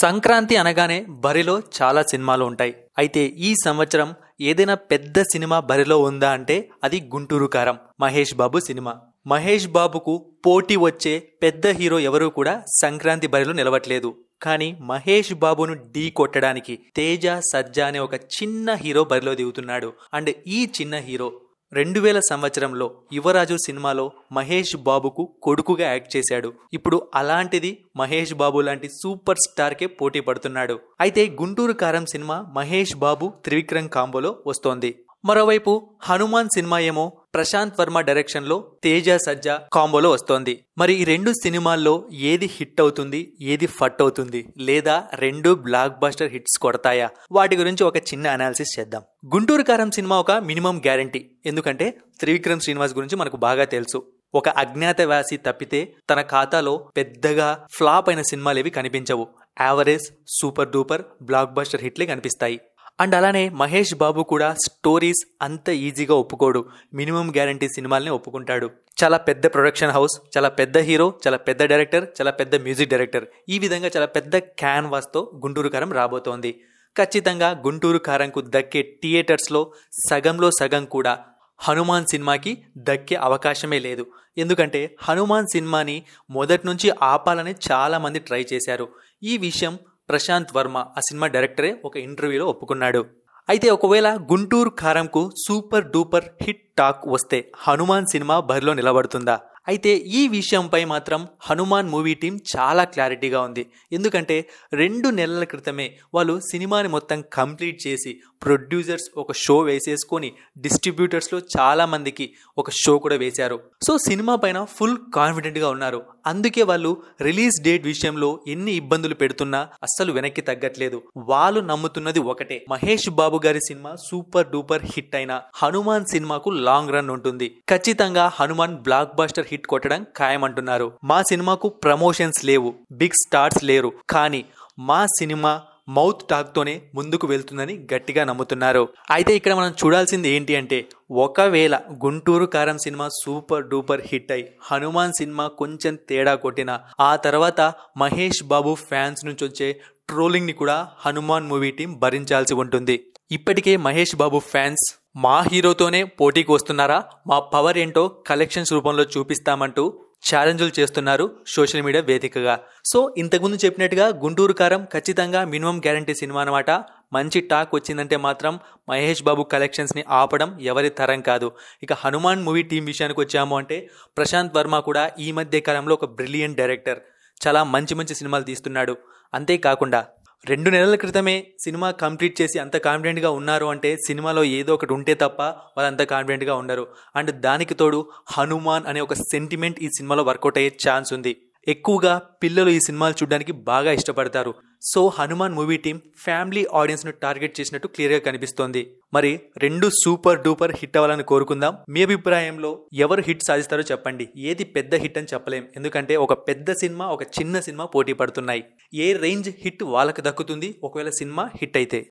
సంక్రాంతి అనగానే బరిలో చాలా సినిమాలు ఉంటాయి అయితే ఈ సంవత్సరం ఏదైనా పెద్ద సినిమా బరిలో ఉందా అంటే అది గుంటూరు కారం మహేష్ బాబు సినిమా మహేష్ బాబుకు పోటీ వచ్చే పెద్ద హీరో ఎవరూ కూడా సంక్రాంతి బరిలో నిలవట్లేదు కానీ మహేష్ బాబును ఢీ కొట్టడానికి తేజ సజ్జా అనే ఒక చిన్న హీరో బరిలో దిగుతున్నాడు అండ్ ఈ చిన్న హీరో రెండు వేల సంవత్సరంలో యువరాజు సినిమాలో మహేష్ బాబుకు కొడుకుగా యాక్ట్ చేశాడు ఇప్పుడు అలాంటిది మహేష్ బాబు లాంటి సూపర్ స్టార్ కే పోటీ పడుతున్నాడు అయితే గుంటూరు కారం సినిమా మహేష్ బాబు త్రివిక్రమ్ కాంబోలో వస్తోంది మరోవైపు హనుమాన్ సినిమా ఏమో ప్రశాంత్ వర్మ డైరెక్షన్లో తేజ సజ్జ కాంబోలో వస్తోంది మరి ఈ రెండు సినిమాల్లో ఏది హిట్ అవుతుంది ఏది ఫట్ అవుతుంది లేదా రెండు బ్లాక్ బస్టర్ హిట్స్ కొడతాయా వాటి గురించి ఒక చిన్న అనాలిసిస్ చేద్దాం గుంటూరు కారం సినిమా ఒక మినిమం గ్యారంటీ ఎందుకంటే త్రివిక్రమ్ శ్రీనివాస్ గురించి మనకు బాగా తెలుసు ఒక అజ్ఞాతవాసి తప్పితే తన ఖాతాలో పెద్దగా ఫ్లాప్ అయిన సినిమాలు ఏవి కనిపించవు average super duper blockbuster హిట్లే కనిపిస్తాయి అండ్ అలానే మహేష్ బాబు కూడా స్టోరీస్ అంత ఈజీగా ఒప్పుకోడు మినిమం గ్యారంటీ సినిమాల్ని ఒప్పుకుంటాడు చాలా పెద్ద ప్రొడక్షన్ హౌస్ చాలా పెద్ద హీరో చాలా పెద్ద డైరెక్టర్ చాలా పెద్ద మ్యూజిక్ డైరెక్టర్ ఈ విధంగా చాలా పెద్ద క్యాన్వాస్తో గుంటూరు కారం రాబోతోంది ఖచ్చితంగా గుంటూరు కారంకు దక్కే థియేటర్స్లో సగంలో సగం కూడా హనుమాన్ సినిమాకి దక్కే అవకాశమే లేదు ఎందుకంటే హనుమాన్ సినిమాని మొదటి నుంచి ఆపాలని చాలామంది ట్రై చేశారు ఈ విషయం ప్రశాంత్ వర్మ ఆ సినిమా డైరెక్టరే ఒక ఇంటర్వ్యూలో ఒప్పుకున్నాడు అయితే ఒకవేళ గుంటూరు కారంకు సూపర్ డూపర్ హిట్ టాక్ వస్తే హనుమాన్ సినిమా బరిలో నిలబడుతుందా అయితే ఈ విషయంపై మాత్రం హనుమాన్ మూవీ టీం చాలా క్లారిటీగా ఉంది ఎందుకంటే రెండు నెలల క్రితమే వాళ్ళు సినిమాని మొత్తం కంప్లీట్ చేసి ప్రొడ్యూసర్స్ ఒక షో వేసేసుకొని డిస్ట్రిబ్యూటర్స్లో చాలామందికి ఒక షో కూడా వేశారు సో సినిమా పైన ఫుల్ కాన్ఫిడెంట్గా ఉన్నారు అందుకే వాళ్ళు రిలీజ్ డేట్ విషయంలో ఎన్ని ఇబ్బందులు పెడుతున్నా అస్సలు వెనక్కి తగ్గట్లేదు వాళ్ళు నమ్ముతున్నది ఒకటే మహేష్ బాబు గారి సినిమా సూపర్ డూపర్ హిట్ అయిన హనుమాన్ సినిమాకు లాంగ్ రన్ ఉంటుంది ఖచ్చితంగా హనుమాన్ బ్లాక్ బాస్టర్ హిట్ కొట్టడం ఖాయమంటున్నారు మా సినిమాకు ప్రమోషన్స్ లేవు బిగ్ స్టార్స్ లేరు కానీ మా సినిమా మౌత్ టాక్తోనే ముందుకు వెళ్తుందని గట్టిగా నమ్ముతున్నారు అయితే ఇక్కడ మనం చూడాల్సింది ఏంటి అంటే ఒకవేళ Guntur Kaaram cinema super duper hit అయి హనుమాన్ సినిమా కొంచెం తేడా కొట్టిన ఆ తర్వాత మహేష్ బాబు ఫ్యాన్స్ నుంచి వచ్చే ట్రోలింగ్ని కూడా హనుమాన్ మూవీ టీం భరించాల్సి ఉంటుంది ఇప్పటికే మహేష్ బాబు ఫ్యాన్స్ మా హీరోతోనే పోటీకి వస్తున్నారా మా పవర్ ఏంటో కలెక్షన్స్ రూపంలో చూపిస్తామంటూ ఛాలెంజ్లు చేస్తున్నారు సోషల్ మీడియా వేదికగా సో ఇంతకుముందు చెప్పినట్టుగా గుంటూరు కారం ఖచ్చితంగా మినిమం గ్యారంటీ సినిమా అనమాట మంచి టాక్ వచ్చిందంటే మాత్రం మహేష్ బాబు కలెక్షన్స్ని ఆపడం ఎవరి తరం కాదు ఇక హనుమాన్ మూవీ టీం విషయానికి వచ్చాము అంటే ప్రశాంత్ వర్మ కూడా ఈ మధ్య కాలంలో ఒక బ్రిలియంట్ డైరెక్టర్ చాలా మంచి మంచి సినిమాలు తీస్తున్నాడు అంతేకాకుండా రెండు నెలల క్రితమే సినిమా కంప్లీట్ చేసి అంత కాన్ఫిడెంట్గా ఉన్నారు అంటే సినిమాలో ఏదో ఒకటి ఉంటే తప్ప వాళ్ళు అంత కాన్ఫిడెంట్గా ఉండరు అండ్ దానికి తోడు హనుమాన్ అనే ఒక సెంటిమెంట్ ఈ సినిమాలో వర్కౌట్ అయ్యే ఛాన్స్ ఉంది ఎక్కువగా పిల్లలు ఈ సినిమాలు చూడడానికి బాగా ఇష్టపడతారు so Hanuman movie team family ఆడియన్స్ను టార్గెట్ చేసినట్టు క్లియర్గా కనిపిస్తోంది మరి రెండు సూపర్ డూపర్ హిట్ అవ్వాలని కోరుకుందాం మీ అభిప్రాయంలో ఎవరు హిట్ సాధిస్తారో చెప్పండి ఏది పెద్ద హిట్ అని చెప్పలేం ఎందుకంటే ఒక పెద్ద సినిమా ఒక చిన్న సినిమా పోటీ పడుతున్నాయి ఏ రేంజ్ హిట్ వాళ్ళకు దక్కుతుంది ఒకవేళ సినిమా హిట్ అయితే